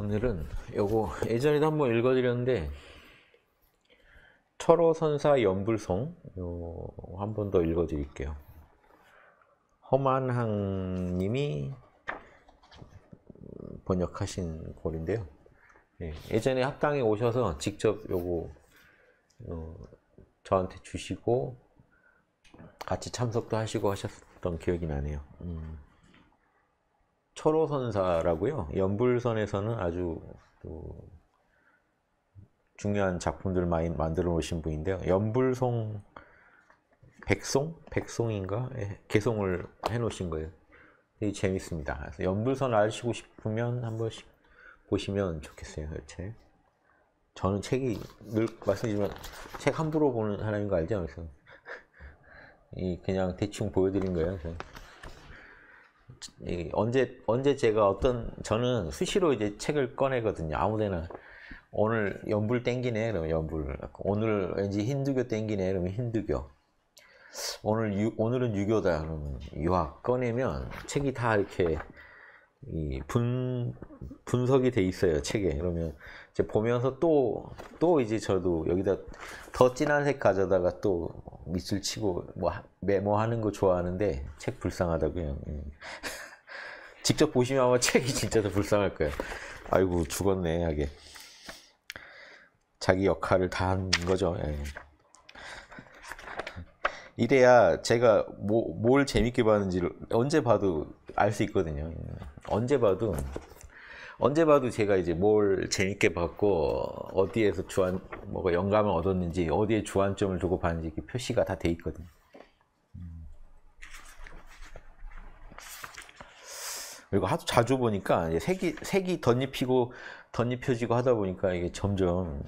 오늘은 요거 예전에도 한번 읽어드렸는데 철호선사 연불송 요한 번 더 읽어드릴게요. 허만항님이 번역하신 골인데요. 예, 전에 합당에 오셔서 직접 요거 어, 저한테 주시고 같이 참석도 하시고 하셨던 기억이 나네요. 음. 초로선사라고요. 연불선에서는 아주 중요한 작품들 많이 만들어 놓으신 분인데요. 연불송 백송? 백송인가? 예, 개송을 해 놓으신 거예요. 되게 재밌습니다. 그래서 연불선 아시고 싶으면 한 번씩 보시면 좋겠어요. 책. 저는 책이 늘 말씀드리지만 책 함부로 보는 사람인 거 알죠? 그래서 이 그냥 대충 보여드린 거예요. 그래 언제 언제 제가 어떤 저는 수시로 이제 책을 꺼내거든요. 아무데나 오늘 연불 땡기네 그러면 연불 오늘 왠지 힌두교 땡기네 그러면 힌두교 오늘 유, 오늘은 유교다 그러면 유학 꺼내면 책이 다 이렇게 분 분석이 돼 있어요 책에 그러면 이제 보면서 또, 또 이제 저도 여기다 더 진한 색 가져다가 또 밑줄 치고 뭐 메모하는 거 좋아하는데 책불쌍하다 그냥 예. 직접 보시면 아마 책이 진짜 더 불쌍할 거예요. 아이고, 죽었네, 하게. 자기 역할을 다 한 거죠. 예. 이래야 제가 뭐, 뭘 재밌게 봤는지를 언제 봐도 알 수 있거든요. 예. 언제 봐도 언제 봐도 제가 이제 뭘 재밌게 봤고 어디에서 주안 뭐가 영감을 얻었는지 어디에 주안점을 두고 봤는지 이렇게 표시가 다 돼 있거든요. 음. 그리고 하도 자주 보니까 색이 색이 덧입히고 덧입혀지고 하다 보니까 이게 점점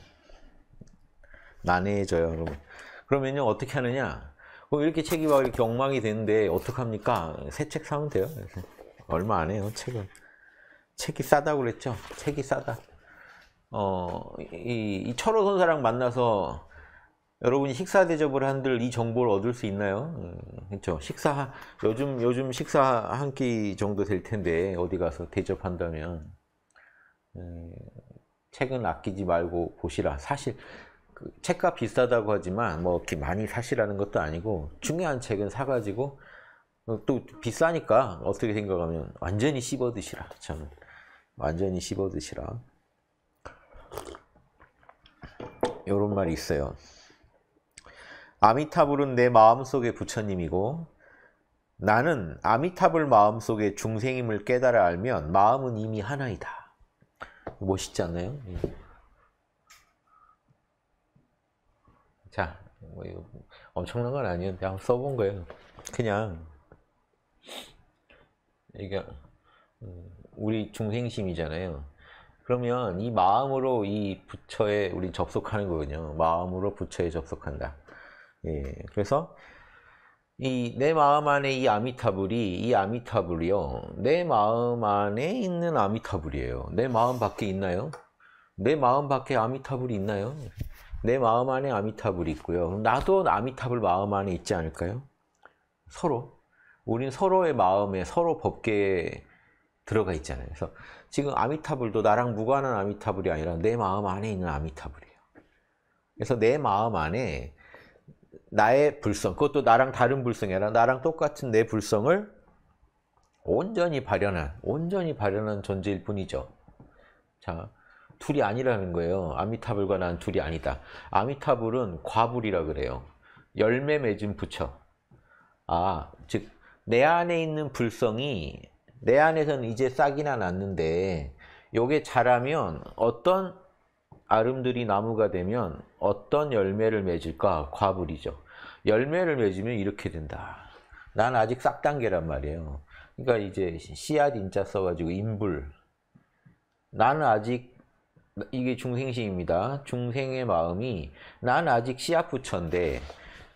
난해해져요, 여러분. 그러면요 어떻게 하느냐? 어, 이렇게 책이 막 이렇게 엉망이 되는데 어떡합니까? 새 책 사면 돼요. 얼마 안 해요, 책은. 책이 싸다고 그랬죠. 책이 싸다. 어, 이, 이 철호 선사랑 만나서 여러분이 식사 대접을 한들 이 정보를 얻을 수 있나요? 음, 그렇죠. 식사 요즘 요즘 식사 한 끼 정도 될 텐데 어디 가서 대접한다면 음, 책은 아끼지 말고 보시라. 사실 그 책값 비싸다고 하지만 뭐 이렇게 많이 사시라는 것도 아니고 중요한 책은 사가지고 어, 또 비싸니까 어떻게 생각하면 완전히 씹어 드시라. 저는. 완전히 씹어 드시라. 이런 말이 있어요. 아미타불은 내 마음속의 부처님이고 나는 아미타불 마음속의 중생임을 깨달아 알면 마음은 이미 하나이다. 멋있지 않나요? 예. 자, 뭐 이거 엄청난 건 아니었는데 한번 써본 거예요. 그냥 이게 음, 우리 중생심이잖아요. 그러면 이 마음으로 이 부처에 우리 접속하는 거거든요 마음으로 부처에 접속한다. 예, 그래서 이 내 마음 안에 이 아미타불이 이 아미타불이요. 내 마음 안에 있는 아미타불이에요. 내 마음 밖에 있나요? 내 마음 밖에 아미타불이 있나요? 내 마음 안에 아미타불이 있고요. 나도 아미타불 마음 안에 있지 않을까요? 서로. 우린 서로의 마음에 서로 법계에 들어가 있잖아요. 그래서 지금 아미타불도 나랑 무관한 아미타불이 아니라 내 마음 안에 있는 아미타불이에요. 그래서 내 마음 안에 나의 불성, 그것도 나랑 다른 불성이 아니라 나랑 똑같은 내 불성을 온전히 발현한, 온전히 발현한 존재일 뿐이죠. 자, 둘이 아니라는 거예요. 아미타불과 난 둘이 아니다. 아미타불은 과불이라 그래요. 열매 맺은 부처. 아, 즉, 내 안에 있는 불성이 내 안에서는 이제 싹이나 났는데 요게 자라면 어떤 아름드리 나무가 되면 어떤 열매를 맺을까? 과불이죠. 열매를 맺으면 이렇게 된다. 난 아직 싹 단계란 말이에요. 그러니까 이제 씨앗 인자 써가지고 인불. 나는 아직 이게 중생심입니다. 중생의 마음이 난 아직 씨앗 부처인데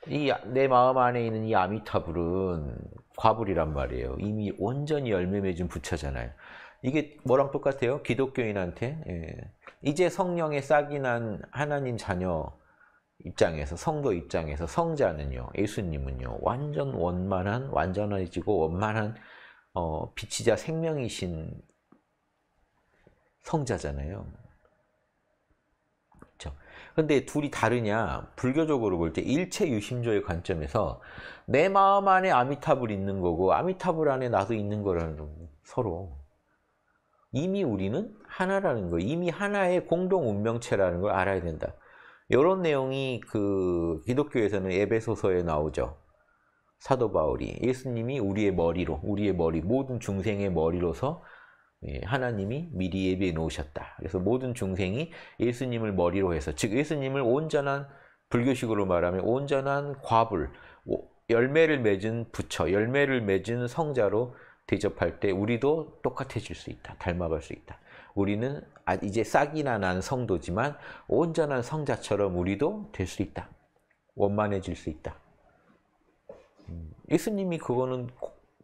이 내 마음 안에 있는 이 아미타불은 과불이란 말이에요. 이미 온전히 열매 맺은 부처잖아요. 이게 뭐랑 똑같아요? 기독교인한테 예. 이제 성령의 싹이 난 하나님 자녀 입장에서 성도 입장에서 성자는요. 예수님은요. 완전 원만한 완전해지고 원만한 어, 빛이자 생명이신 성자잖아요. 근데 둘이 다르냐? 불교적으로 볼 때 일체 유심조의 관점에서 내 마음 안에 아미타불 있는 거고 아미타불 안에 나도 있는 거라는 거 서로 이미 우리는 하나라는 거 이미 하나의 공동 운명체라는 걸 알아야 된다. 이런 내용이 그 기독교에서는 에베소서에 나오죠. 사도 바울이 예수님이 우리의 머리로 우리의 머리 모든 중생의 머리로서 예, 하나님이 미리 예비해 놓으셨다. 그래서 모든 중생이 예수님을 머리로 해서 즉 예수님을 온전한 불교식으로 말하면 온전한 과불, 열매를 맺은 부처, 열매를 맺은 성자로 대접할 때 우리도 똑같아질 수 있다. 닮아갈 수 있다. 우리는 아, 이제 싹이나 난 성도지만 온전한 성자처럼 우리도 될 수 있다. 원만해질 수 있다. 음, 예수님이 그거는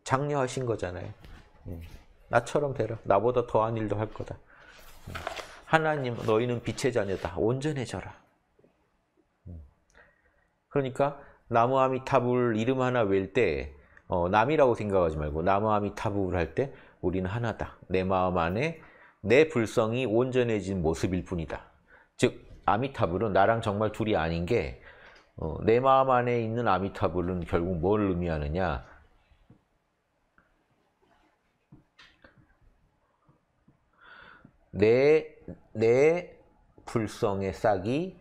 장려하신 거잖아요. 음. 나처럼 되라. 나보다 더한 일도 할 거다. 하나님 너희는 빛의 자녀다. 온전해져라. 그러니까 나무 아미타불 이름 하나 외때 어, 남이라고 생각하지 말고 나무 아미타불할때 우리는 하나다. 내 마음 안에 내 불성이 온전해진 모습일 뿐이다. 즉 아미타불은 나랑 정말 둘이 아닌 게내 어, 마음 안에 있는 아미타불은 결국 뭘 의미하느냐 내, 내 불성의 싹이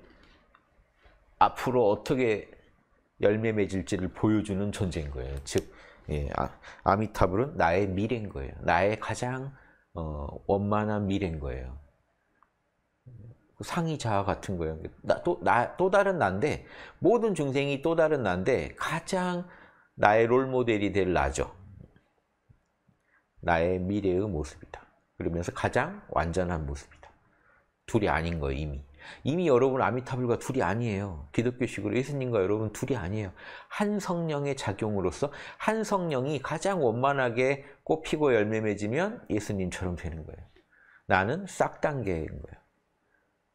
앞으로 어떻게 열매 맺을지를 보여주는 존재인 거예요. 즉, 예, 아, 미타불은 나의 미래인 거예요. 나의 가장 어, 원만한 미래인 거예요. 상위 자아 같은 거예요. 나, 또, 나, 또 다른 난데 모든 중생이 또 다른 난데 가장 나의 롤모델이 될 나죠. 나의 미래의 모습이다. 그러면서 가장 완전한 모습이다. 둘이 아닌 거 이미. 이미 여러분 아미타불과 둘이 아니에요. 기독교식으로 예수님과 여러분 둘이 아니에요. 한 성령의 작용으로서 한 성령이 가장 원만하게 꽃피고 열매 맺으면 예수님처럼 되는 거예요. 나는 싹 단계인 거예요.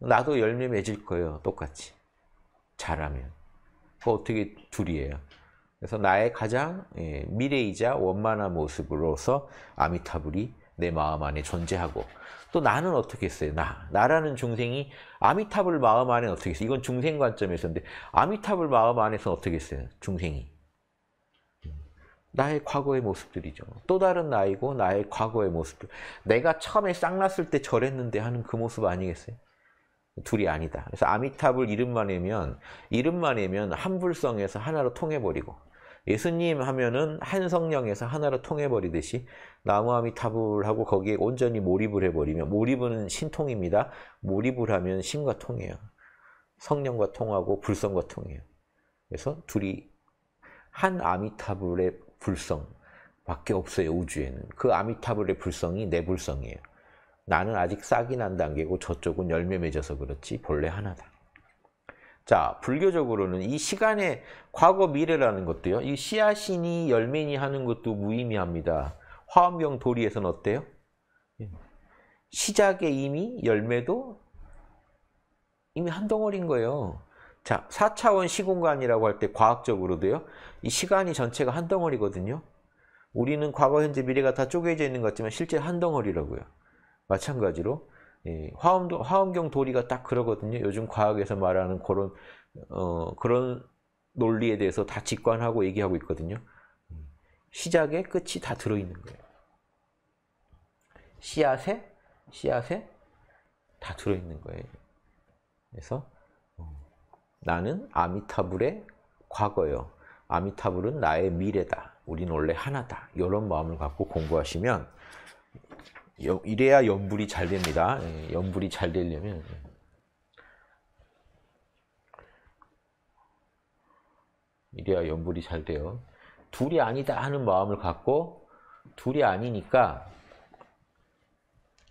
나도 열매 맺을 거예요. 똑같이. 잘하면. 그 어떻게 둘이에요. 그래서 나의 가장 예, 미래이자 원만한 모습으로서 아미타불이 내 마음 안에 존재하고 또 나는 어떻게 했어요? 나 나라는 중생이 아미타불 마음 안에 어떻게 했어요? 이건 중생 관점에서인데 아미타불 마음 안에서 어떻게 했어요? 중생이 나의 과거의 모습들이죠. 또 다른 나이고 나의 과거의 모습들. 내가 처음에 쌍났을 때 저랬는데 하는 그 모습 아니겠어요? 둘이 아니다. 그래서 아미타불 이름만 내면 이름만 내면 한불성에서 하나로 통해버리고 예수님 하면은 한 성령에서 하나로 통해버리듯이 나무아미타불하고 거기에 온전히 몰입을 해버리면 몰입은 신통입니다. 몰입을 하면 신과 통해요. 성령과 통하고 불성과 통해요. 그래서 둘이 한 아미타불의 불성 밖에 없어요 우주에는 그 아미타불의 불성이 내 불성이에요 나는 아직 싹이 난 단계고 저쪽은 열매 맺어서 그렇지 본래 하나다 자, 불교적으로는 이시간에 과거 미래라는 것도요. 이 씨앗이니 열매니 하는 것도 무의미합니다. 화엄경 도리에서는 어때요? 예. 시작에 이미 열매도 이미 한 덩어리인 거예요. 자, 4차원 시공간이라고 할 때 과학적으로도요. 이 시간이 전체가 한 덩어리거든요. 우리는 과거, 현재, 미래가 다 쪼개져 있는 것 같지만 실제 한 덩어리라고요. 마찬가지로 예, 화엄, 화엄경 도리가 딱 그러거든요. 요즘 과학에서 말하는 그런 어, 그런 논리에 대해서 다 직관하고 얘기하고 있거든요. 시작에 끝이 다 들어있는 거예요. 씨앗에 씨앗에 다 들어있는 거예요. 그래서 어, 나는 아미타불의 과거요. 아미타불은 나의 미래다. 우린 원래 하나다. 이런 마음을 갖고 공부하시면 이래야 연불이 잘 됩니다. 예, 연불이 잘 되려면 예. 이래야 연불이 잘 돼요. 둘이 아니다 하는 마음을 갖고 둘이 아니니까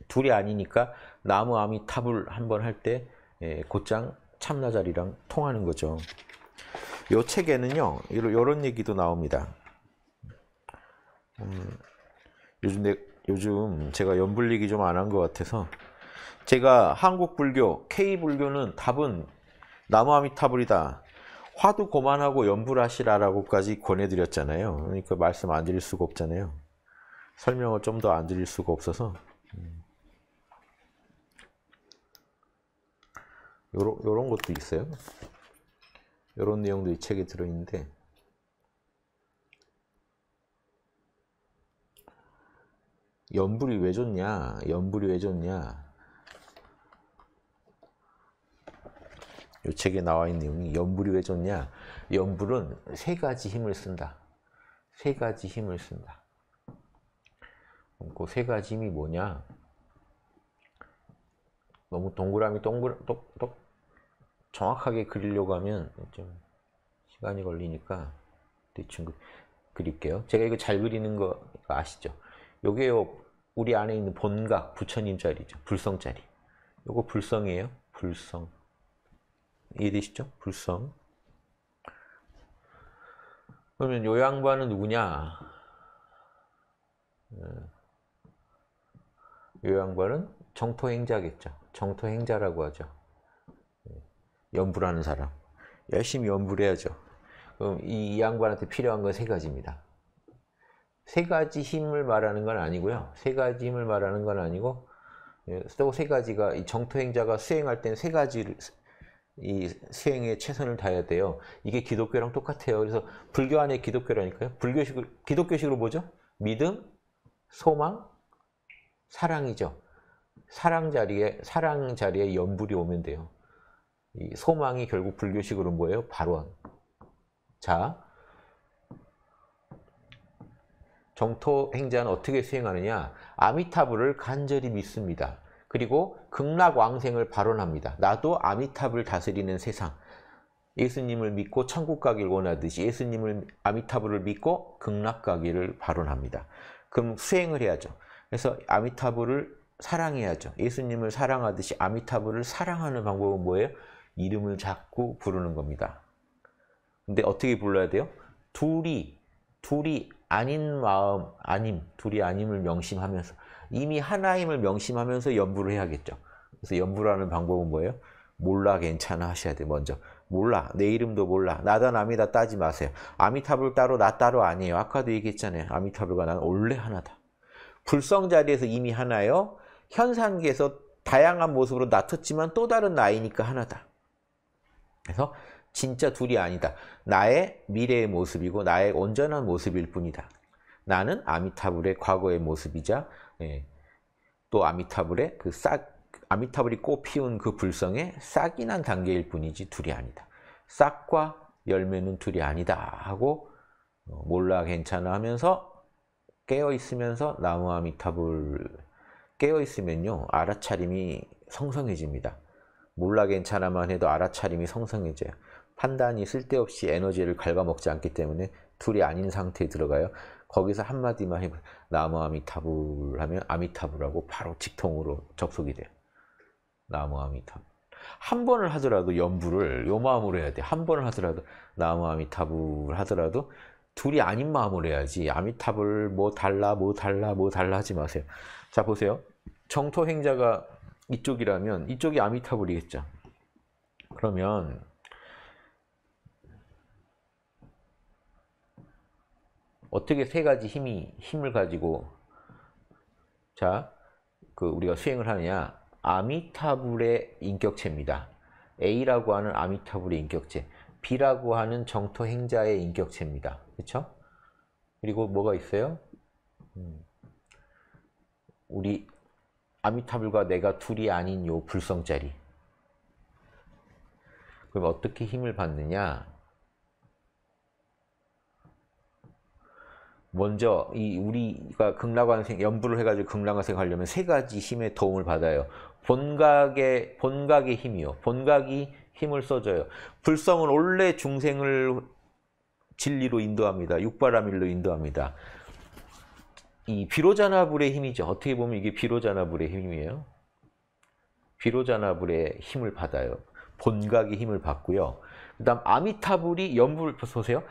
둘이 아니니까 나무 아미 탑을 한번 할때 예, 곧장 참나자리랑 통하는 거죠. 요 책에는요 이런 얘기도 나옵니다. 음, 요즘 내 요즘 제가 연불리기 좀 안 한 것 같아서 제가 한국 불교, K 불교는 답은 나무아미타불이다. 화도 고만하고 연불하시라라고까지 권해드렸잖아요. 그러니까 말씀 안 드릴 수가 없잖아요. 설명을 좀 더 안 드릴 수가 없어서 요런, 요런 것도 있어요. 요런 내용도 이 책에 들어있는데 연불이 왜 좋냐? 연불이 왜 좋냐? 이 책에 나와 있는 내용이 연불이 왜 좋냐? 연불은 세 가지 힘을 쓴다. 세 가지 힘을 쓴다. 그세 그 가지 힘이 뭐냐? 너무 동그라미 동그라 똑똑 정확하게 그리려고 하면 좀 시간이 걸리니까 대충 그릴게요. 제가 이거 잘 그리는 거 아시죠? 요게요 우리 안에 있는 본각, 부처님 자리죠. 불성 자리. 요거 불성이에요. 불성. 이해되시죠? 불성. 그러면 요 양반은 누구냐? 예. 요 양반은 정토행자겠죠. 정토행자라고 하죠. 예. 연불하는 사람. 열심히 연불해야죠. 그럼 이 양반한테 필요한 건 세 가지입니다. 세 가지 힘을 말하는 건 아니고요. 세 가지 힘을 말하는 건 아니고 예, 또세 가지가 이 정토 행자가 수행할 때세 가지를 이 수행에 최선을 다해야 돼요. 이게 기독교랑 똑같아요. 그래서 불교 안에 기독교라니까요. 불교식으로 기독교식으로 뭐죠? 믿음, 소망, 사랑이죠. 사랑 자리에 사랑 자리에 연불이 오면 돼요. 이 소망이 결국 불교식으로 뭐예요? 발원. 자, 정토 행자는 어떻게 수행하느냐 아미타불을 간절히 믿습니다. 그리고 극락왕생을 발언합니다. 나도 아미타불 다스리는 세상 예수님을 믿고 천국 가길 원하듯이 예수님을 아미타불을 믿고 극락 가기를 발언합니다. 그럼 수행을 해야죠. 그래서 아미타불을 사랑해야죠. 예수님을 사랑하듯이 아미타불을 사랑하는 방법은 뭐예요? 이름을 자꾸 부르는 겁니다. 근데 어떻게 불러야 돼요? 둘이 둘이 아닌 마음, 아님, 둘이 아님을 명심하면서 이미 하나임을 명심하면서 연부를 해야겠죠. 그래서 연부라는 방법은 뭐예요? 몰라 괜찮아 하셔야 돼요. 먼저 몰라 내 이름도 몰라 나다 남이다 따지 마세요. 아미타불 따로 나 따로 아니에요. 아까도 얘기했잖아요. 아미타불과 나 원래 하나다. 불성 자리에서 이미 하나요. 현상계에서 다양한 모습으로 나퉜지만 또 다른 나이니까 하나다. 그래서 진짜 둘이 아니다. 나의 미래의 모습이고 나의 온전한 모습일 뿐이다. 나는 아미타불의 과거의 모습이자 예, 또 아미타불의 그 싹, 아미타불이 꽃피운 그 불성의 싹이 난 단계일 뿐이지 둘이 아니다. 싹과 열매는 둘이 아니다 하고 어, 몰라 괜찮아 하면서 깨어 있으면서 나무 아미타불 깨어 있으면요 알아차림이 성성해집니다. 몰라 괜찮아만 해도 알아차림이 성성해져요. 판단이 쓸데없이 에너지를 갉아먹지 않기 때문에 둘이 아닌 상태에 들어가요. 거기서 한마디만 해보 나무 아미타불 하면 아미타불하고 바로 직통으로 접속이 돼요. 나무 아미타불. 한 번을 하더라도 연부를 요 마음으로 해야 돼. 한 번을 하더라도 나무 아미타불 하더라도 둘이 아닌 마음으로 해야지. 아미타불 뭐 달라 뭐 달라 뭐 달라 하지 마세요. 자 보세요. 정토 행자가 이쪽이라면 이쪽이 아미타불이겠죠. 그러면 어떻게 세 가지 힘이 힘을 가지고 자그 우리가 수행을 하느냐 아미타불의 인격체입니다. A라고 하는 아미타불의 인격체, B라고 하는 정토 행자의 인격체입니다. 그렇죠? 그리고 뭐가 있어요? 음. 우리 아미타불과 내가 둘이 아닌 요 불성자리. 그럼 어떻게 힘을 받느냐? 먼저 이 우리가 극락왕생 연부를 해가지고 극락왕생 하려면 세 가지 힘의 도움을 받아요. 본각의 본각의 힘이요. 본각이 힘을 써줘요. 불성은 원래 중생을 진리로 인도합니다. 육바라밀로 인도합니다. 이 비로자나불의 힘이죠. 어떻게 보면 이게 비로자나불의 힘이에요. 비로자나불의 힘을 받아요. 본각의 힘을 받고요. 그 다음 아미타불이 연불 보세요.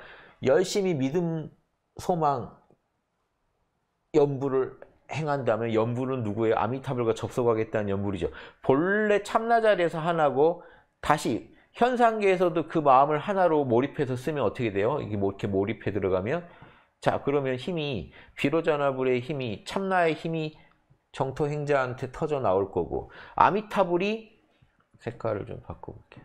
열심히 믿음 소망, 연부를 행한다면 연부는 누구의 아미타불과 접속하겠다는 연부이죠. 본래 참나자리에서 하나고 다시 현상계에서도 그 마음을 하나로 몰입해서 쓰면 어떻게 돼요? 이게 뭐 이렇게 몰입해 들어가면 자 그러면 힘이 비로자나불의 힘이 참나의 힘이 정토 행자한테 터져 나올 거고 아미타불이 색깔을 좀 바꿔볼게요.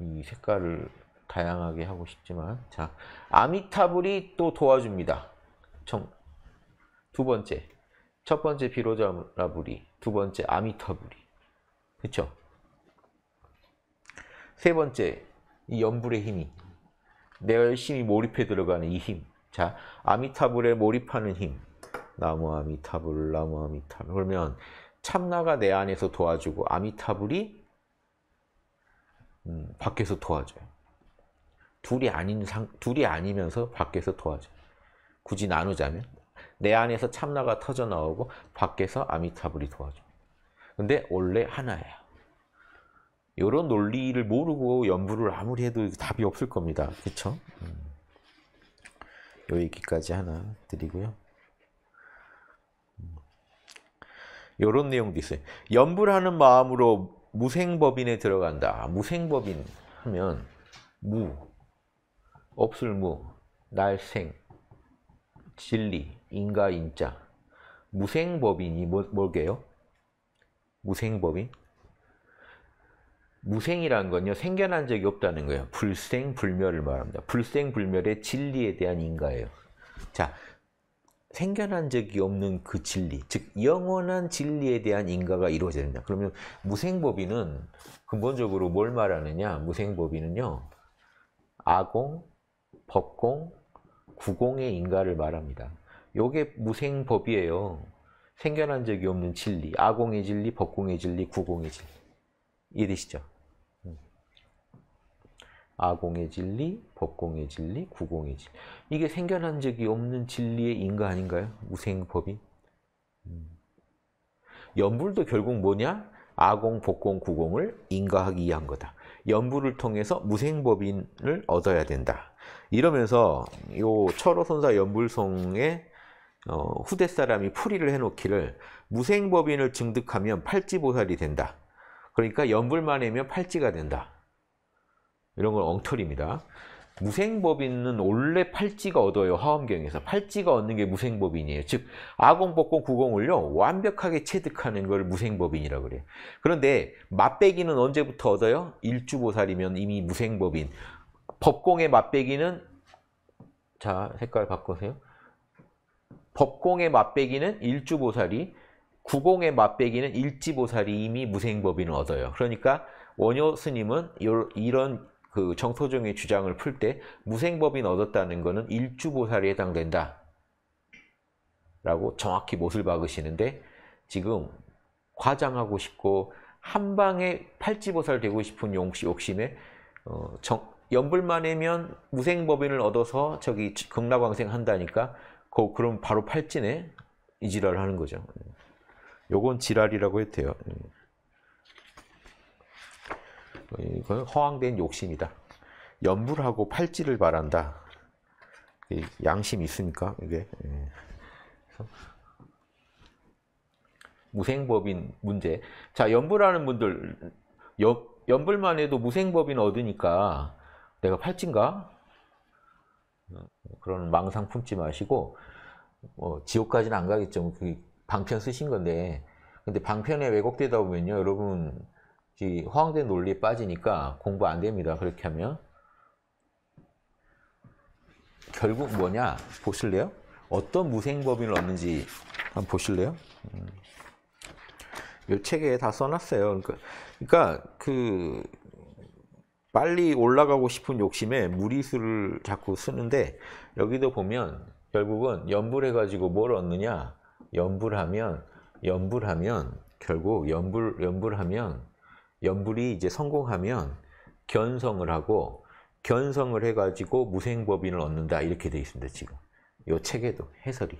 이 색깔을 다양하게 하고 싶지만 자 아미타불이 또 도와줍니다. 정, 두 번째 첫 번째 비로자라불이 두 번째 아미타불이 그쵸? 세 번째 이 연불의 힘이 내가 열심히 몰입해 들어가는 이 힘. 자 아미타불에 몰입하는 힘. 나무 아미타불 나무 아미타불 그러면 참나가 내 안에서 도와주고 아미타불이 음, 밖에서 도와줘요. 둘이 아닌 상, 둘이 아니면서 밖에서 도와줘요. 굳이 나누자면 내 안에서 참나가 터져 나오고 밖에서 아미타불이 도와줘요. 근데 원래 하나예요. 이런 논리를 모르고 연구를 아무리 해도 답이 없을 겁니다. 그렇죠? 음. 여기까지 하나 드리고요. 이런 음. 내용도 있어요. 연불하는 마음으로 무생법인에 들어간다. 아, 무생법인 하면 무, 없을무, 날생, 진리, 인가, 인자. 무생법인이 뭐, 뭘게요? 무생법인? 무생이라 건요. 생겨난 적이 없다는 거예요. 불생, 불멸을 말합니다. 불생, 불멸의 진리에 대한 인가예요. 자, 생겨난 적이 없는 그 진리, 즉 영원한 진리에 대한 인가가 이루어진다. 그러면 무생법인은 근본적으로 뭘 말하느냐? 무생법인은요. 아공, 법공, 구공의 인가를 말합니다. 요게 무생법이에요. 생겨난 적이 없는 진리, 아공의 진리, 법공의 진리, 구공의 진리. 이해되시죠? 음. 아공의 진리, 법공의 진리, 구공의 진리. 이게 생겨난 적이 없는 진리의 인가 아닌가요? 무생법이. 음. 연불도 결국 뭐냐? 아공, 복공, 구공을 인가하기 위한 거다. 연불을 통해서 무생법인을 얻어야 된다. 이러면서 요 철호선사 연불송의 어, 후대 사람이 풀이를 해놓기를 무생법인을 증득하면 팔찌보살이 된다. 그러니까 연불만 해면 팔찌가 된다. 이런 건 엉터리입니다. 무생법인은 원래 팔찌가 얻어요. 화엄경에서. 팔찌가 얻는 게 무생법인이에요. 즉 아공, 복공, 구공을요. 완벽하게 체득하는 걸 무생법인이라고 그래요. 그런데 맛배기는 언제부터 얻어요? 일주보살이면 이미 무생법인. 법공의 맞배기는자 색깔 바꾸세요. 법공의 맞배기는 일주보살이 구공의 맞배기는 일지보살이 이미 무생법인을 얻어요. 그러니까 원효 스님은 이런 그정소종의 주장을 풀 때 무생법인 얻었다는 것은 일주보살이 해당된다. 라고 정확히 못을 박으시는데 지금 과장하고 싶고 한 방에 팔찌보살 되고 싶은 욕심에 어, 정, 연불만에면 무생법인을 얻어서 저기 극락왕생 한다니까 그 그럼 바로 팔찌네 이 지랄을 하는 거죠. 음. 요건 지랄이라고 해도 돼요. 음. 이건 허황된 욕심이다. 연불하고 팔찌를 바란다. 양심 있으니까 이게 예. 무생법인 문제. 자 연불하는 분들 연, 연불만 해도 무생법인 얻으니까 내가 팔찌인가? 어, 뭐 그런 망상 품지 마시고 어, 지옥까지는 안 가겠죠. 그 방편 쓰신 건데 근데 방편에 왜곡되다 보면요. 여러분 이 허황된 논리에 빠지니까 공부 안 됩니다. 그렇게 하면 결국 뭐냐 보실래요? 어떤 무생법인을 얻는지 한번 보실래요? 음. 이 책에 다 써놨어요. 그러니까, 그러니까 그 빨리 올라가고 싶은 욕심에 무리수를 자꾸 쓰는데 여기도 보면 결국은 연불해가지고 뭘 얻느냐 연불하면 연불하면 결국 연불 연불하면 연불이 이제 성공하면 견성을 하고 견성을 해가지고 무생법인을 얻는다 이렇게 돼 있습니다 지금 요 책에도 해설이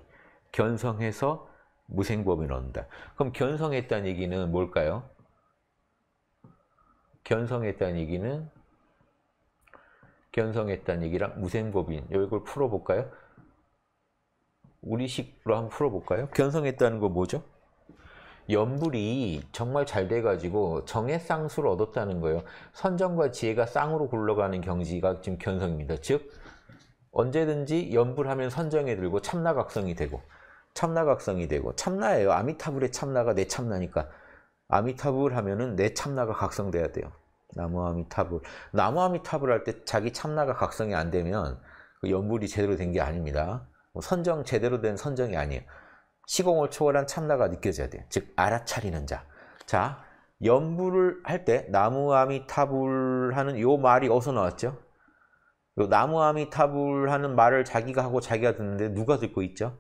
견성해서 무생법인을 얻는다 그럼 견성했다는 얘기는 뭘까요? 견성했다는 얘기는 견성했다는 얘기랑 무생법인 이걸 풀어볼까요? 우리식으로 한번 풀어볼까요? 견성했다는 거 뭐죠? 연불이 정말 잘 돼가지고 정의 쌍수를 얻었다는 거예요. 선정과 지혜가 쌍으로 굴러가는 경지가 지금 견성입니다. 즉 언제든지 연불하면 선정에 들고 참나각성이 되고 참나각성이 되고 참나예요. 아미타불의 참나가 내 참나니까 아미타불 하면은 내 참나가 각성돼야 돼요. 나무아미타불. 나무아미타불 할 때 자기 참나가 각성이 안 되면 그 연불이 제대로 된 게 아닙니다. 뭐 선정 제대로 된 선정이 아니에요. 시공을 초월한 참나가 느껴져야 돼요. 즉 알아차리는 자. 자, 연불을 할 때 나무아미타불 하는 요 말이 어디서 나왔죠? 요 나무아미타불 하는 말을 자기가 하고 자기가 듣는데 누가 듣고 있죠?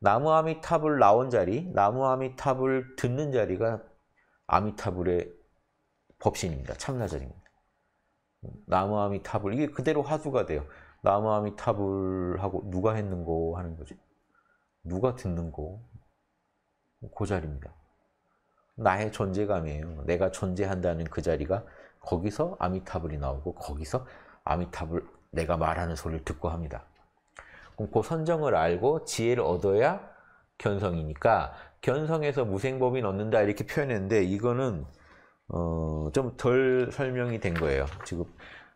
나무아미타불 나온 자리, 나무아미타불 듣는 자리가 아미타불의 법신입니다. 참나절입니다. 나무아미타불 이게 그대로 하수가 돼요. 나무아미타불하고 누가 했는고 하는 거죠. 누가 듣는고 그 자리입니다. 나의 존재감이에요. 내가 존재한다는 그 자리가 거기서 아미타불이 나오고 거기서 아미타불 내가 말하는 소리를 듣고 합니다. 그럼 그 선정을 알고 지혜를 얻어야 견성이니까 견성에서 무생법인 얻는다 이렇게 표현했는데 이거는 어, 좀 덜 설명이 된 거예요. 지금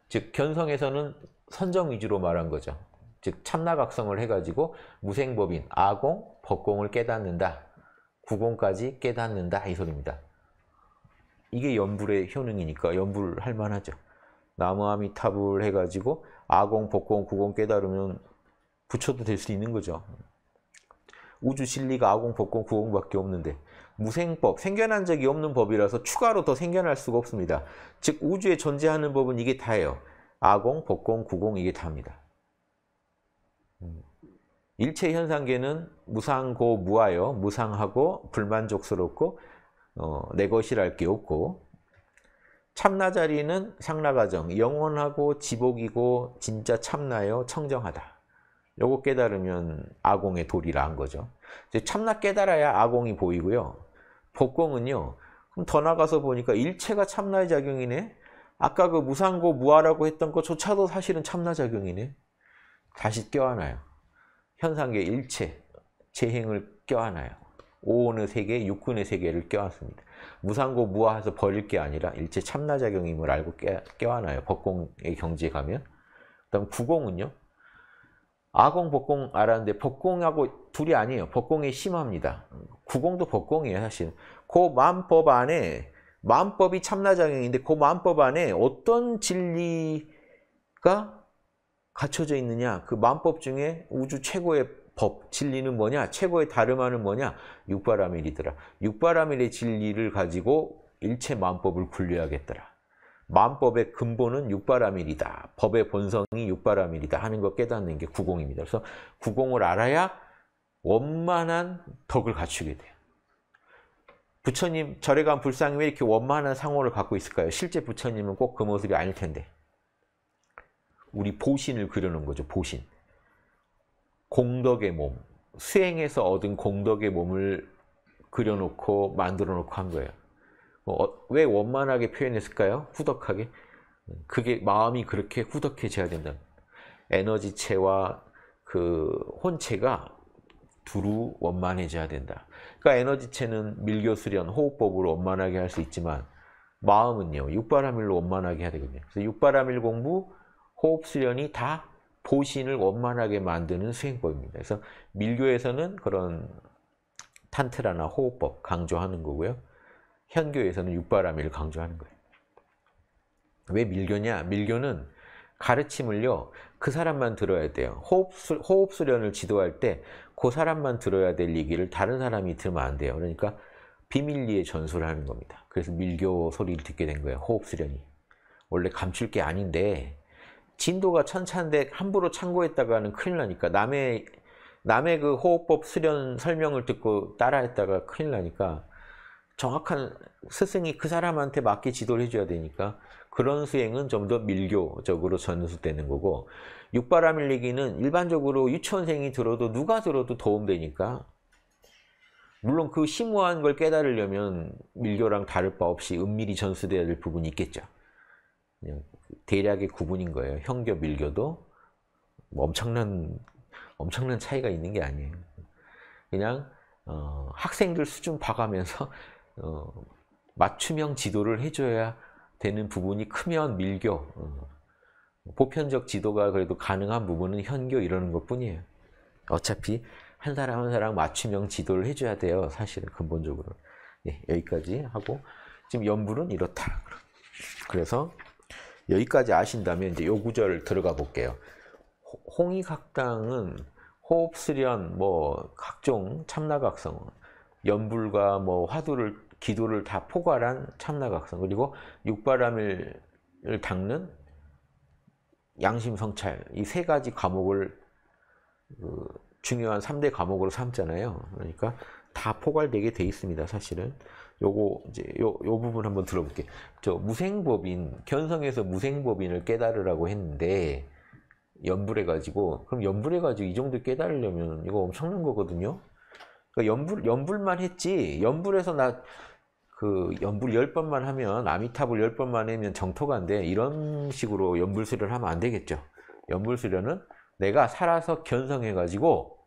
즉 견성에서는 선정 위주로 말한 거죠. 즉 참나각성을 해가지고 무생법인 아공, 법공을 깨닫는다. 구공까지 깨닫는다 이 소리입니다. 이게 연불의 효능이니까 연불 할 만하죠. 나무아미타불 해가지고 아공, 법공, 구공 깨달으면 붙여도 될 수 있는 거죠. 우주 진리가 아공, 법공, 구공밖에 없는데 무생법, 생겨난 적이 없는 법이라서 추가로 더 생겨날 수가 없습니다. 즉 우주에 존재하는 법은 이게 다예요. 아공, 복공, 구공 이게 다입니다. 음. 일체 현상계는 무상고 무하여 무상하고 불만족스럽고 어, 내 것이랄 게 없고 참나자리는 상라가정, 영원하고 지복이고 진짜 참나요 청정하다. 요거 깨달으면 아공의 도리라 한 거죠. 참나 깨달아야 아공이 보이고요. 복공은요. 그럼 더 나가서 보니까 일체가 참나의 작용이네. 아까 그 무상고 무아라고 했던 것조차도 사실은 참나 작용이네. 다시 껴안아요. 현상계 일체, 재행을 껴안아요. 오온의 세계, 육군의 세계를 껴안습니다. 무상고 무아해서 버릴 게 아니라 일체 참나 작용임을 알고 껴, 안아요 법공의 경지에 가면. 그다음 구공은요. 아공, 복공 알았는데 복공하고 둘이 아니에요. 복공이 심합니다. 구공도 복공이에요, 사실. 그 만법 안에 만법이 참나장형인데그 만법 안에 어떤 진리가 갖춰져 있느냐 그 만법 중에 우주 최고의 법, 진리는 뭐냐 최고의 다름하는 뭐냐 육바라밀이더라 육바라밀의 진리를 가지고 일체 만법을 분류하겠더라 만법의 근본은 육바라밀이다. 법의 본성이 육바라밀이다 하는 걸 깨닫는 게 구공입니다. 그래서 구공을 알아야 원만한 덕을 갖추게 돼요. 부처님 절에 간 불상이 왜 이렇게 원만한 상호를 갖고 있을까요? 실제 부처님은 꼭 그 모습이 아닐 텐데. 우리 보신을 그려놓은 거죠. 보신. 공덕의 몸. 수행에서 얻은 공덕의 몸을 그려놓고 만들어놓고 한 거예요. 뭐, 어, 왜 원만하게 표현했을까요? 후덕하게. 그게 마음이 그렇게 후덕해져야 된다. 에너지체와 그 혼체가 두루 원만해져야 된다. 그러니까 에너지체는 밀교수련, 호흡법으로 원만하게 할 수 있지만 마음은요. 육바라밀로 원만하게 해야 되거든요. 그래서 육바라밀 공부, 호흡수련이 다 보신을 원만하게 만드는 수행법입니다. 그래서 밀교에서는 그런 탄트라나 호흡법 강조하는 거고요. 현교에서는 육바라밀을 강조하는 거예요. 왜 밀교냐? 밀교는 가르침을요. 그 사람만 들어야 돼요. 호흡수, 호흡수련을 지도할 때 그 사람만 들어야 될 얘기를 다른 사람이 들으면 안 돼요. 그러니까 비밀리에 전수을 하는 겁니다. 그래서 밀교 소리를 듣게 된 거예요. 호흡수련이. 원래 감출 게 아닌데 진도가 천차인데 함부로 참고했다가는 큰일 나니까 남의 남의 그 호흡법 수련 설명을 듣고 따라했다가 큰일 나니까 정확한 스승이 그 사람한테 맞게 지도를 해줘야 되니까 그런 수행은 좀 더 밀교적으로 전수되는 거고 육바라밀리기는 일반적으로 유치원생이 들어도 누가 들어도 도움되니까 물론 그 심오한 걸 깨달으려면 밀교랑 다를 바 없이 은밀히 전수되어야될 부분이 있겠죠. 대략의 구분인 거예요. 형교, 밀교도 뭐 엄청난 엄청난 차이가 있는 게 아니에요. 그냥 어, 학생들 수준 봐가면서 어, 맞춤형 지도를 해줘야 되는 부분이 크면 밀교, 어, 보편적 지도가 그래도 가능한 부분은 현교 이러는 것뿐이에요. 어차피 한 사람 한 사람 맞춤형 지도를 해줘야 돼요. 사실은 근본적으로. 예, 여기까지 하고 지금 연불은 이렇다. 그래서 여기까지 아신다면 이제 요 구절 들어가 볼게요. 홍익학당은 호흡수련, 뭐 각종 참나각성, 연불과 뭐 화두를 기도를 다 포괄한 참나각성 그리고 육바람을 닦는 양심성찰 이 세 가지 과목을 그 중요한 3대 과목으로 삼잖아요. 그러니까 다 포괄되게 돼 있습니다. 사실은 요거 이제 요, 요 부분 한번 들어볼게요. 저 무생법인 견성에서 무생법인을 깨달으라고 했는데 연불해 가지고 그럼 연불해 가지고 이 정도 깨달으려면 이거 엄청난 거거든요. 그 연불 연불만 했지 연불에서 나 그 연불 열번만 하면 아미타불 열번만 하면 정토가 인데 이런 식으로 연불 수련을 하면 안 되겠죠. 연불 수련은 내가 살아서 견성해 가지고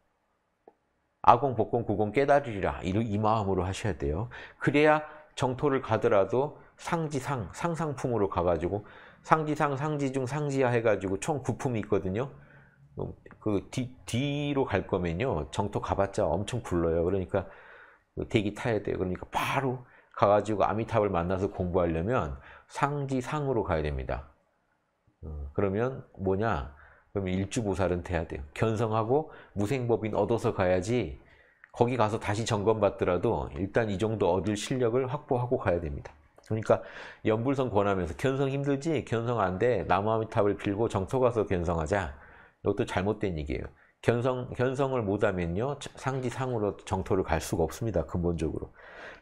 아공 복공 구공 깨달으리라 이 마음으로 하셔야 돼요. 그래야 정토를 가더라도 상지상 상상품으로 가가지고 상지상 상지중 상지하 해가지고 총구품이 있거든요. 뭐, 그 뒤, 뒤로 갈 거면요 정토 가봤자 엄청 불러요 그러니까 그 대기 타야 돼요 그러니까 바로 가가지고 아미탑을 만나서 공부하려면 상지 상으로 가야 됩니다 어, 그러면 뭐냐 그러면 일주보살은 돼야 돼요 견성하고 무생법인 얻어서 가야지 거기 가서 다시 점검받더라도 일단 이 정도 얻을 실력을 확보하고 가야 됩니다 그러니까 연불성 권하면서 견성 힘들지? 견성 안 돼. 나무아미탑을 빌고 정토 가서 견성하자. 이것도 잘못된 얘기예요. 견성, 견성을 못하면요. 상지상으로 정토를 갈 수가 없습니다. 근본적으로.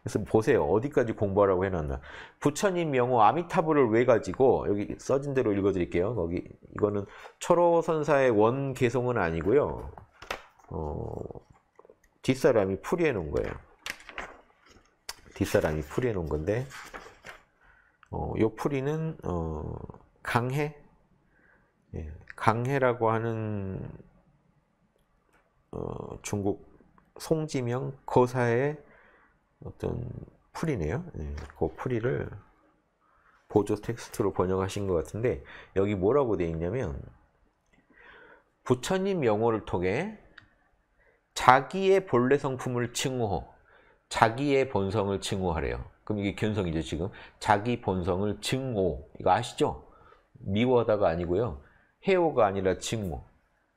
그래서 보세요. 어디까지 공부하라고 해놨나. 부처님 명호 아미타불을 왜 가지고 여기 써진 대로 읽어드릴게요. 거기 이거는 초로선사의 원 개성은 아니고요. 어, 뒷사람이 풀이해 놓은 거예요. 뒷사람이 풀이해 놓은 건데 어, 요 풀이는 어, 강해 예, 강해라고 하는 어, 중국 송지명 거사의 어떤 풀이네요. 네, 그 풀이를 보조 텍스트로 번역하신 것 같은데 여기 뭐라고 되어 있냐면 부처님 영어를 통해 자기의 본래 성품을 칭호, 자기의 본성을 칭호하래요. 그럼 이게 견성이죠 지금 자기 본성을 증오 이거 아시죠? 미워하다가 아니고요. 해오가 아니라 직무,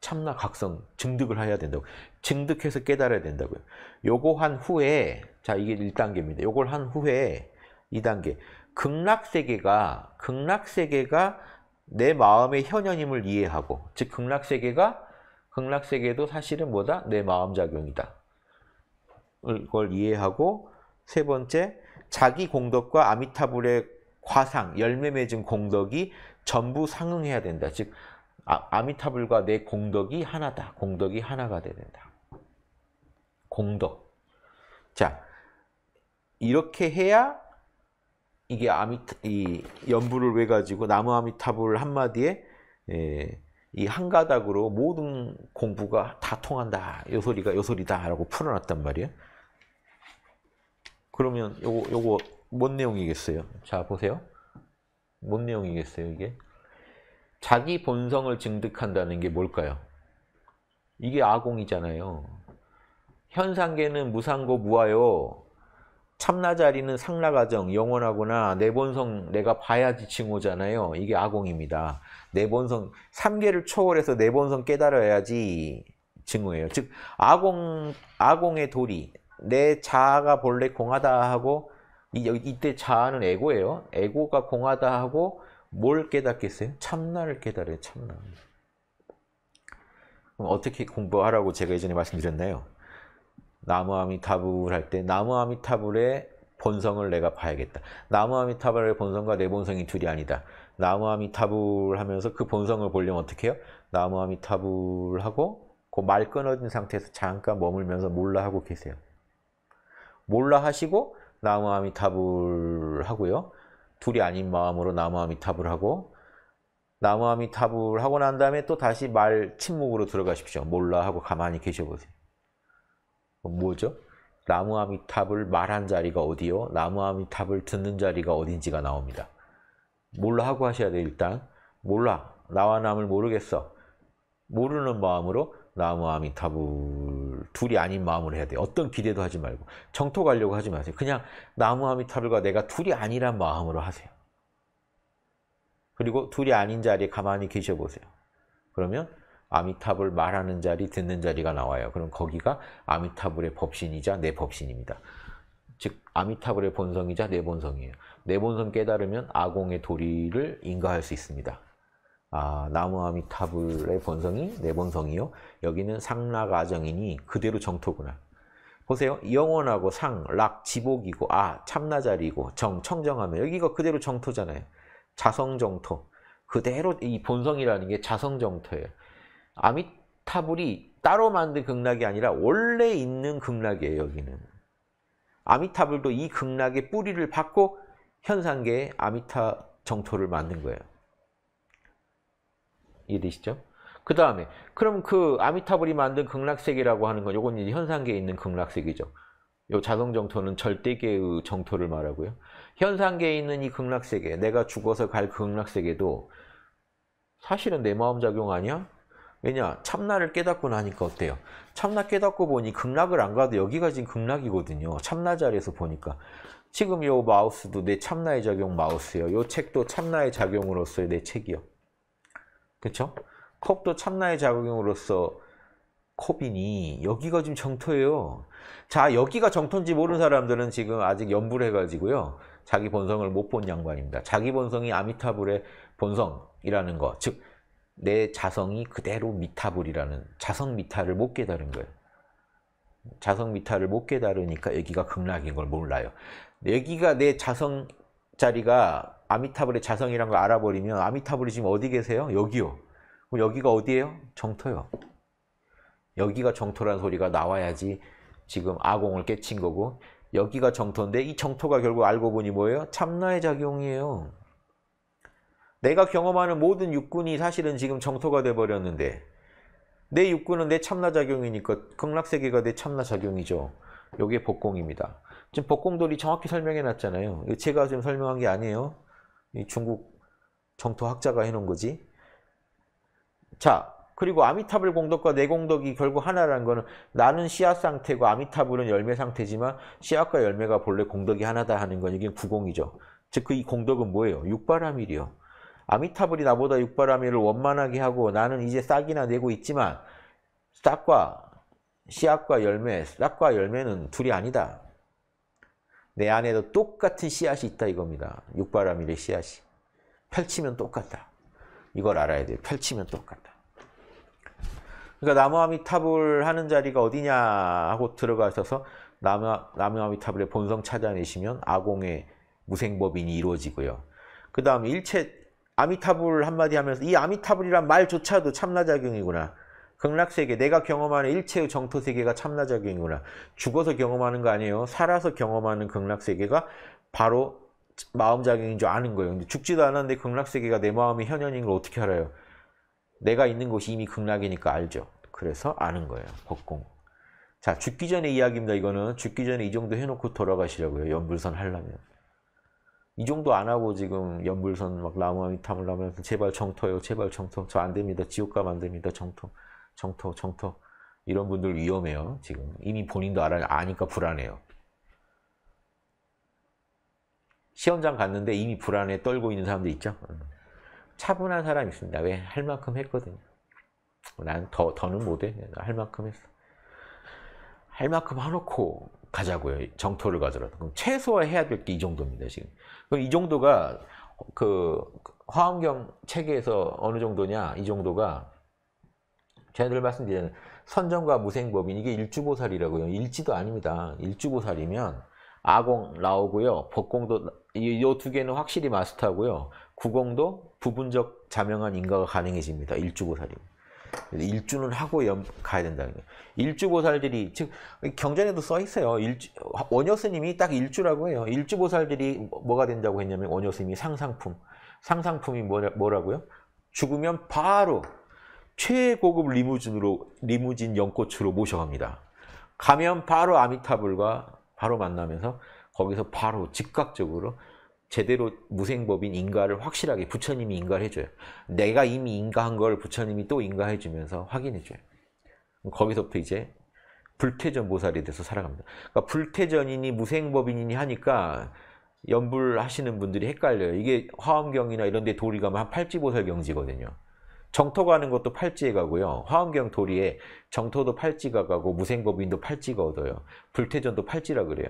참나 각성, 증득을 해야 된다고. 증득해서 깨달아야 된다고요. 요거 한 후에, 자, 이게 1단계입니다. 요걸 한 후에 2단계. 극락세계가, 극락세계가 내 마음의 현현임을 이해하고, 즉, 극락세계가, 극락세계도 사실은 뭐다? 내 마음작용이다. 그걸 이해하고, 세 번째, 자기 공덕과 아미타불의 과상, 열매 맺은 공덕이 전부 상응해야 된다. 즉 아, 미타불과내 공덕이 하나다. 공덕이 하나가 되는다 공덕. 자, 이렇게 해야 이게 아미타, 이 연부를 왜 가지고 나무 아미타불 한마디에 예, 이한 가닥으로 모든 공부가 다 통한다. 요 소리가 요 소리다라고 풀어놨단 말이에요. 그러면 요거 요거 뭔 내용이겠어요? 자 보세요. 뭔 내용이겠어요 이게? 자기 본성을 증득한다는 게 뭘까요? 이게 아공이잖아요. 현상계는 무상고 무아요. 참나자리는 상라가정, 영원하구나, 내 본성 내가 봐야지 칭호잖아요. 이게 아공입니다. 내 본성, 삼계를 초월해서 내 본성 깨달아야지 증오예요. 즉, 아공, 아공의 도리, 내 자아가 본래 공하다 하고, 이, 이때 자아는 에고예요. 에고가 공하다 하고, 뭘 깨닫겠어요? 참나를 깨달아요, 참나. 그럼 어떻게 공부하라고 제가 예전에 말씀드렸나요? 나무아미타불 할 때 나무아미타불의 본성을 내가 봐야겠다. 나무아미타불의 본성과 내 본성이 둘이 아니다. 나무아미타불 하면서 그 본성을 보려면 어떻게 해요? 나무아미타불 하고 그 말 끊어진 상태에서 잠깐 머물면서 몰라 하고 계세요. 몰라 하시고 나무아미타불 하고요. 둘이 아닌 마음으로 나무아미탑을 하고 나무아미탑을 하고 난 다음에 또 다시 말 침묵으로 들어가십시오. 몰라 하고 가만히 계셔보세요. 뭐죠? 나무아미탑을 말한 자리가 어디요? 나무아미탑을 듣는 자리가 어딘지가 나옵니다. 몰라 하고 하셔야 돼요. 일단 몰라 나와 남을 모르겠어. 모르는 마음으로 나무 아미타불 둘이 아닌 마음을 해야 돼요. 어떤 기대도 하지 말고 정토 가려고 하지 마세요. 그냥 나무 아미타불과 내가 둘이 아니란 마음으로 하세요. 그리고 둘이 아닌 자리에 가만히 계셔보세요. 그러면 아미타불 말하는 자리, 듣는 자리가 나와요. 그럼 거기가 아미타불의 법신이자 내 법신입니다. 즉 아미타불의 본성이자 내 본성이에요. 내 본성 깨달으면 아공의 도리를 인가할 수 있습니다. 아, 나무아미타불의 본성이 내 본성이요. 여기는 상락아정이니 그대로 정토구나. 보세요. 영원하고 상, 락, 지복이고 아, 참나자리고 정, 청정하면 여기가 그대로 정토잖아요. 자성정토. 그대로 이 본성이라는 게 자성정토예요. 아미타불이 따로 만든 극락이 아니라 원래 있는 극락이에요. 여기는. 아미타불도 이 극락의 뿌리를 받고 현상계의 아미타 정토를 만든 거예요. 이해되시죠? 그 다음에 그럼 그 아미타불이 만든 극락세계라고 하는 건 요건 이제 현상계에 있는 극락세계죠. 요자동정토는 절대계의 정토를 말하고요. 현상계에 있는 이 극락세계, 내가 죽어서 갈 극락세계도 사실은 내 마음 작용 아니야? 왜냐? 참나를 깨닫고 나니까 어때요? 참나 깨닫고 보니 극락을 안 가도 여기가 지금 극락이거든요. 참나 자리에서 보니까. 지금 요 마우스도 내 참나의 작용 마우스예요. 요 책도 참나의 작용으로서의 내 책이요. 그렇죠? 컵도 참나의 작용으로서 코빈이 여기가 지금 정토예요. 자 여기가 정토인지 모르는 사람들은 지금 아직 연불 해가지고요. 자기 본성을 못 본 양반입니다. 자기 본성이 아미타불의 본성이라는 거. 즉내 자성이 그대로 미타불이라는 자성 미타를 못 깨달은 거예요. 자성 미타를 못 깨달으니까 여기가 극락인 걸 몰라요. 여기가 내 자성 자리가 아미타불의 자성이란 걸 알아버리면 아미타불이 지금 어디 계세요? 여기요. 그럼 여기가 어디예요? 정토요. 여기가 정토란 소리가 나와야지 지금 아공을 깨친 거고 여기가 정토인데 이 정토가 결국 알고 보니 뭐예요? 참나의 작용이에요. 내가 경험하는 모든 육군이 사실은 지금 정토가 돼버렸는데 내 육군은 내 참나 작용이니까 극락세계가 내 참나 작용이죠. 여기에 복공입니다. 지금 복공돌이 정확히 설명해 놨잖아요. 제가 지금 설명한 게 아니에요. 중국 정토학자가 해놓은 거지. 자, 그리고 아미타불 공덕과 내공덕이 결국 하나라는 거는 나는 씨앗 상태고 아미타불은 열매 상태지만 씨앗과 열매가 본래 공덕이 하나다 하는 건 이게 구공이죠. 즉그 이 공덕은 뭐예요? 육바라밀이요. 아미타불이 나보다 육바라밀을 원만하게 하고 나는 이제 싹이나 내고 있지만 싹과 씨앗과 열매, 싹과 열매는 둘이 아니다. 내 안에도 똑같은 씨앗이 있다 이겁니다. 육바라밀의 씨앗이. 펼치면 똑같다. 이걸 알아야 돼요. 펼치면 똑같다. 그러니까 나무 아미타불 하는 자리가 어디냐 하고 들어가셔서 나무, 나무 아미타불의 본성 찾아내시면 아공의 무생법인이 이루어지고요. 그 다음에 일체 아미타불 한마디 하면서 이 아미타불이란 말조차도 참나작용이구나. 극락세계, 내가 경험하는 일체의 정토세계가 참나적인구나. 죽어서 경험하는 거 아니에요. 살아서 경험하는 극락세계가 바로 마음작용인 줄 아는 거예요. 근데 죽지도 않았는데 그 극락세계가 내 마음이 현현인 걸 어떻게 알아요? 내가 있는 곳이 이미 극락이니까 알죠. 그래서 아는 거예요. 법공. 자, 죽기 전에 이야기입니다. 이거는 죽기 전에 이 정도 해놓고 돌아가시라고요. 연불선 하려면. 이 정도 안 하고 지금 연불선 막 라마미탐을 하면서 제발 정토요, 제발 정토. 저 안 됩니다. 지옥 가면 안 됩니다. 정토. 정토, 정토. 이런 분들 위험해요. 지금 이미 본인도 알아, 아니까 불안해요. 시험장 갔는데 이미 불안해 떨고 있는 사람도 있죠. 음. 차분한 사람 있습니다. 왜? 할 만큼 했거든요. 난 더, 더는 못해. 할 만큼 했어. 할 만큼 해놓고 가자고요. 정토를 가더라도. 그럼 최소화해야 될 게 이 정도입니다, 지금. 그럼 이 정도가 그 화엄경 체계에서 어느 정도냐? 이 정도가 제가 늘 말씀드리는 선정과 무생법인 이게 일주보살이라고요. 일지도 아닙니다. 일주보살이면 아공 나오고요. 법공도 이 두 개는 확실히 마스터하고요. 구공도 부분적 자명한 인가가 가능해집니다. 일주보살이요. 일주는 하고 염, 가야 된다는 거예요. 일주보살들이 즉 경전에도 써 있어요. 일주, 원효스님이 딱 일주라고 해요. 일주보살들이 뭐가 된다고 했냐면 원효스님이 상상품. 상상품이 뭐라, 뭐라고요? 죽으면 바로 최고급 리무진으로 리무진 연꽃으로 모셔갑니다. 가면 바로 아미타불과 바로 만나면서 거기서 바로 즉각적으로 제대로 무생법인 인가를 확실하게 부처님이 인가를 해줘요. 내가 이미 인가한 걸 부처님이 또 인가해주면서 확인해줘요. 거기서부터 이제 불태전 보살이 돼서 살아갑니다. 그러니까 불태전이니 무생법인이니 하니까 연불하시는 분들이 헷갈려요. 이게 화엄경이나 이런 데 도리가면 한 팔찌보살 경지거든요. 정토 가는 것도 팔찌에 가고요. 화엄경 도리에 정토도 팔찌가 가고 무생법인도 팔찌가 얻어요. 불태전도 팔찌라 그래요.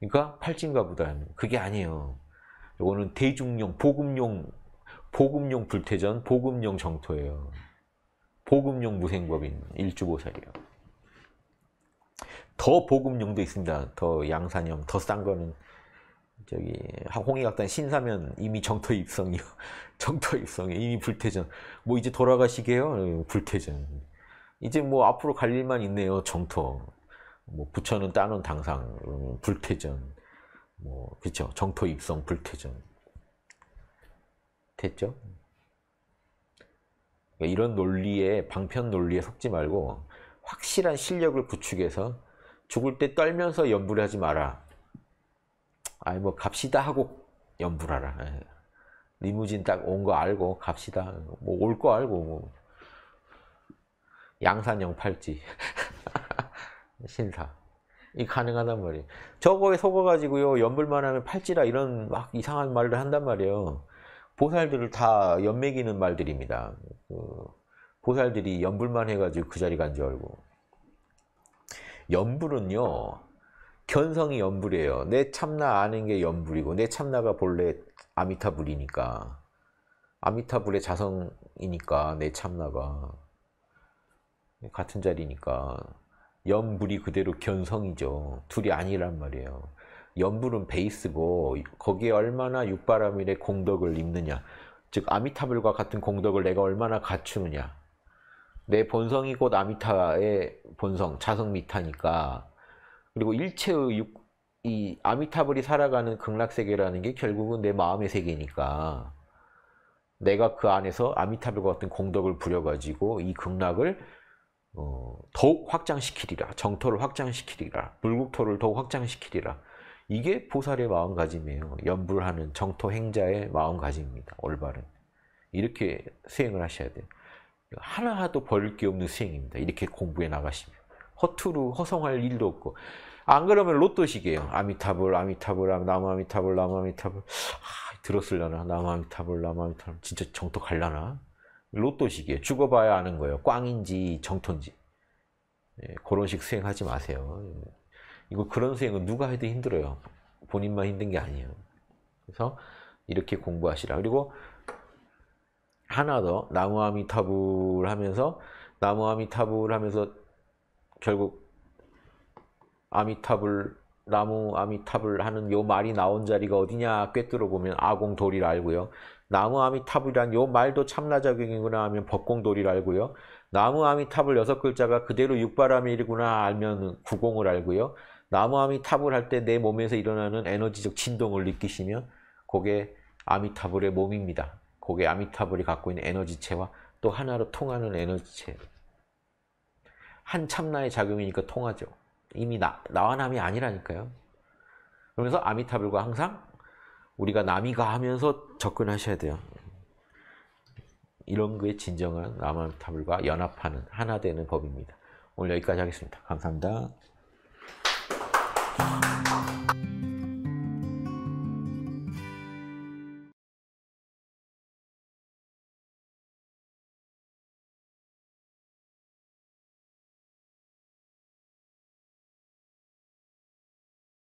그러니까 팔찌인가 보다. 그게 아니에요. 이거는 대중용, 보급용, 보급용 불태전, 보급용 정토예요. 보급용 무생법인, 일주보살이요. 더 보급용도 있습니다. 더 양산형, 더 싼 거는 저기 홍해 갔던 신사면 이미 정토 입성이요. 정토 입성 이미 이 불태전. 뭐 이제 돌아가시게요. 어, 불태전. 이제 뭐 앞으로 갈 일만 있네요. 정토. 뭐 부처는 따는 당상 불태전. 뭐 그렇죠. 정토 입성 불태전. 됐죠? 그러니까 이런 논리에 방편 논리에 속지 말고 확실한 실력을 구축해서 죽을 때 떨면서 염불하지 마라. 아니뭐 갑시다 하고 연불하라. 예. 리무진 딱 온 거 알고 갑시다. 뭐 올 거 알고 뭐 양산형 팔찌 신사 이 가능하단 말이에요. 저거에 속아가지고요 연불만 하면 팔찌라 이런 막 이상한 말을 한단 말이에요. 보살들을 다 연맥이는 말들입니다. 그 보살들이 연불만 해가지고 그 자리 간 줄 알고 연불은요 견성이 연불이에요. 내 참나 아는 게 연불이고 내 참나가 본래 아미타불이니까 아미타불의 자성이니까 내 참나가 같은 자리니까 연불이 그대로 견성이죠. 둘이 아니란 말이에요. 연불은 베이스고 거기에 얼마나 육바라밀의 공덕을 입느냐 즉 아미타불과 같은 공덕을 내가 얼마나 갖추느냐 내 본성이 곧 아미타의 본성, 자성미타니까 그리고 일체의 육, 이 아미타불이 살아가는 극락세계라는 게 결국은 내 마음의 세계니까 내가 그 안에서 아미타불과 같은 공덕을 부려가지고 이 극락을 어, 더욱 확장시키리라 정토를 확장시키리라 불국토를 더욱 확장시키리라 이게 보살의 마음가짐이에요 연불하는 정토 행자의 마음가짐입니다 올바른 이렇게 수행을 하셔야 돼요 하나하도 버릴 게 없는 수행입니다 이렇게 공부해 나가시면 허투루 허성할 일도 없고 안 그러면 로또식이에요. 아미타불, 아미타불, 나무아미타불나무아미타불 아, 들었을려나? 나무아미타불나무아미타불 진짜 정토 갈라나? 로또식이에요. 죽어봐야 아는 거예요. 꽝인지 정토인지. 예, 그런 식 수행하지 마세요. 이거 그런 수행은 누가 해도 힘들어요. 본인만 힘든 게 아니에요. 그래서 이렇게 공부하시라. 그리고 하나 더 나무아미타불 하면서 나무아미타불 하면서 결국 아미타불 나무 아미타불 하는 요 말이 나온 자리가 어디냐 꿰뚫어 보면 아공돌이라 알고요. 나무 아미타불이란 요 말도 참나작용이구나 하면 법공돌이라 알고요. 나무 아미타불 여섯 글자가 그대로 육바라밀이구나 알면 구공을 알고요. 나무 아미타불 할 때 내 몸에서 일어나는 에너지적 진동을 느끼시면 그게 아미타불의 몸입니다. 그게 아미타불이 갖고 있는 에너지체와 또 하나로 통하는 에너지체. 한 참나의 작용이니까 통하죠. 이미 나, 나와 남이 아니라니까요. 그러면서 아미타불과 항상 우리가 남이가 하면서 접근하셔야 돼요. 이런 그의 진정한 아미타불과 연합하는 하나 되는 법입니다. 오늘 여기까지 하겠습니다. 감사합니다.